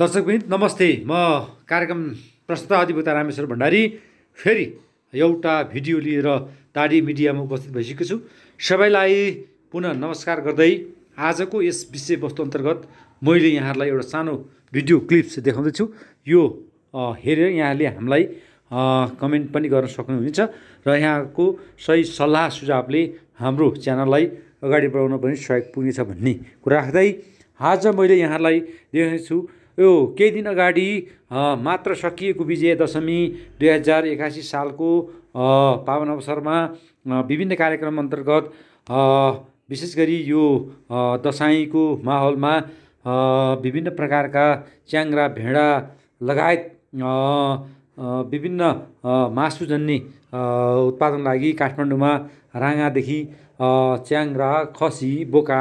दर्शकवृन्द नमस्ते म कार्यक्रम प्रस्तुत अधिवक्ता रामेश्वर भण्डारी फेरि एउटा भिडियो लिएर ताडी मिडियामा उपस्थित भइसकेको छु सबैलाई पुनः नमस्कार गर्दै आजको यस विषयवस्तु अन्तर्गत मैले यहाँहरूलाई एउटा सानो भिडियो क्लिप्स देखाउँदैछु यो हेरेर यहाँले हामीलाई कमेन्ट पनि गर्न सक्नुहुनेछ र यहाँको सही सल्लाह सुझावले हाम्रो च्यानललाई अगाडि बढाउन पनि सहयोग पुग्नेछ भन्ने कुरा राख्दै आज मैले यहाँलाई देखाउँछु यो केही दिन अगाडि मात्र सकिएको विजय दशमी दुई हजार एकासी सालको पावन अवसरमा विभिन्न कार्यक्रम अन्तर्गत विशेष गरी यो दसैँको माहौलमा विभिन्न प्रकारका च्याङ्रा भेडा लगायत विभिन्न मासुजन्य उत्पादन लागि काठमाडौँमा राँगादेखि च्याङ्रा खसी बोका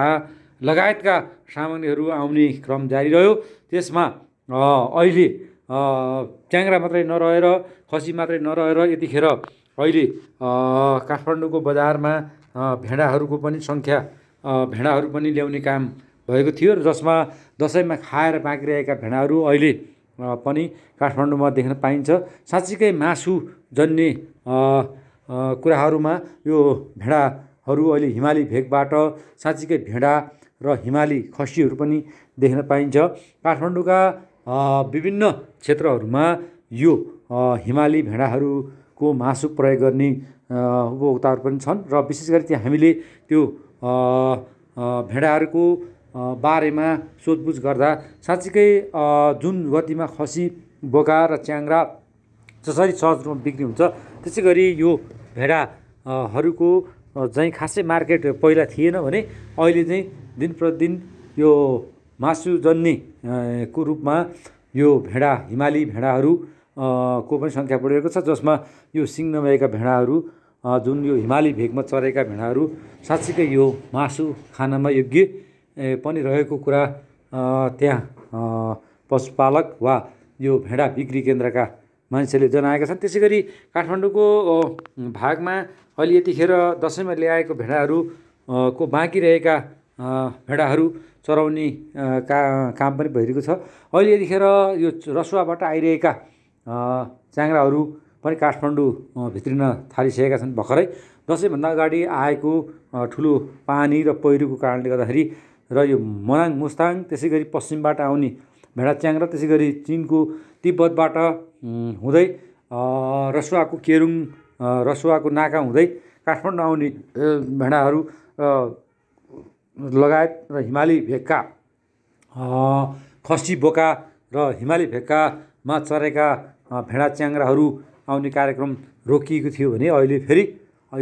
लगायतका सामग्रीहरू आउने क्रम जारी रह्यो त्यसमा अहिले ट्याङ्रा मात्रै नरहेर खसी मात्रै नरहेर यतिखेर अहिले काठमाडौँको बजारमा भेडाहरूको पनि सङ्ख्या भेडाहरू पनि ल्याउने काम भएको थियो र जसमा दसैँमा खाएर बाँकिरहेका भेडाहरू अहिले पनि काठमाडौँमा देख्न पाइन्छ साँच्चीकै मासु जन्ने कुराहरूमा यो भेडाहरू अहिले हिमाली भेगबाट साँच्चीकै भेडा र हिमाली खसीहरू पनि देख्न पाइन्छ काठमाडौँका विभिन्न क्षेत्रहरूमा यो हिमाली भेडाहरूको मासु प्रयोग गर्ने उपभोक्ताहरू पनि छन् र विशेष गरी त्यहाँ हामीले त्यो भेडाहरूको बारेमा सोधपुछ गर्दा साँच्चीकै जुन गतिमा खसी बोका र च्याङ्रा जसरी सहज रूपमा बिक्री हुन्छ त्यसै गरी यो भेडाहरूको चाहिँ खासै मार्केट पहिला थिएन भने अहिले चाहिँ दिन प्रतिदिन यो मासु जन्ने को रूपमा यो भेडा हिमाली भेडाहरू को पनि सङ्ख्या बढिरहेको छ जसमा यो सिङ नभएका भेडाहरू जुन यो हिमाली भेगमा चरेका भेडाहरू साँच्चीकै यो मासु खानमा योग्य पनि रहेको कुरा त्यहाँ पशुपालक वा यो भेडा बिक्री केन्द्रका मान्छेले जनाएका छन् त्यसै गरी काठमाडौँको भागमा अहिले यतिखेर दसैँमा ल्याएको भेडाहरू को बाँकी रहेका भेडाहरू चराउने का काम पनि भइरहेको छ अहिले यतिखेर यो रसुवाबाट आइरहेका च्याङ्राहरू पनि काठमाडौँ भित्रिन थालिसकेका छन् भर्खरै दसैँभन्दा अगाडि आएको ठुलो पानी र पहिरोको कारणले गर्दाखेरि र यो मनाङ मुस्ताङ त्यसै गरी पश्चिमबाट आउने भेडा च्याङ्रा त्यसै गरी चिनको तिब्बतबाट हुँदै रसुवाको केरुङ रसुवाको नाका हुँदै काठमाडौँ आउने भेडाहरू लगायत र हिमाली भेगका खसी बोका र हिमाली भेगकामा चरेका भेडा च्याङ्राहरू आउने कार्यक्रम रोकिएको थियो भने अहिले फेरि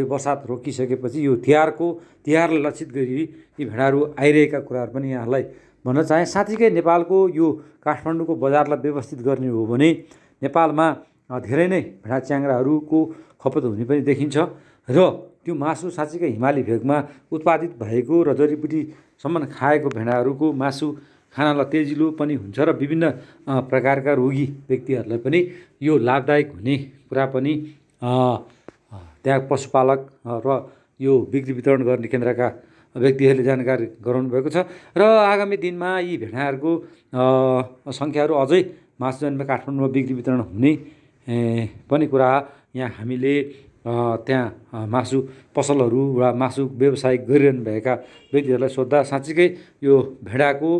यो बर्सात रोकिसकेपछि यो तिहारको तिहारले लक्षित गरी यी भेडाहरू आइरहेका कुराहरू पनि यहाँलाई भन्न चाहे साँच्चीकै नेपालको यो काठमाडौँको बजारलाई व्यवस्थित गर्ने हो भने नेपालमा धेरै नै भेडा च्याङ्राहरूको खपत हुने पनि देखिन्छ र त्यो मासु साँच्चीकै हिमाली भेगमा उत्पादित भएको र जडीबुटीसम्म खाएको भेडाहरूको मासु खानालाई तेजिलो पनि हुन्छ र विभिन्न प्रकारका रोगी व्यक्तिहरूलाई पनि यो लाभदायक हुने कुरा पनि त्यहाँ पशुपालक र यो बिक्री वितरण गर्ने केन्द्रका व्यक्तिहरूले जानकारी गराउनु भएको छ र आगामी दिनमा यी भेडाहरूको सङ्ख्याहरू अझै मासु मासुजन्यमा काठमाडौँमा बिक्री वितरण हुने पनि कुरा यहाँ हामीले त्यहाँ मासु पसलहरू वा मासु व्यवसाय गरिरहनु भएका व्यक्तिहरूलाई सोद्धा साँच्चीकै यो भेडाको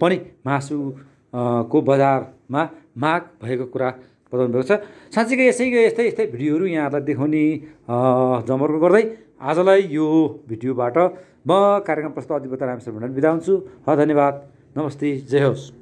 पनि मासु को बजारमा माग भएको कुरा बताउनु भएको छ साँच्चीकै यसैको यस्तै यस्तै भिडियोहरू यहाँहरूलाई देखाउने जमर्को गर्दै आजलाई यो भिडियोबाट म कार्यक्रम प्रस्ताव अधिवक्ता रामेश्वर भण्डारी बिदा हुन्छु ह धन्यवाद नमस्ते जय होस्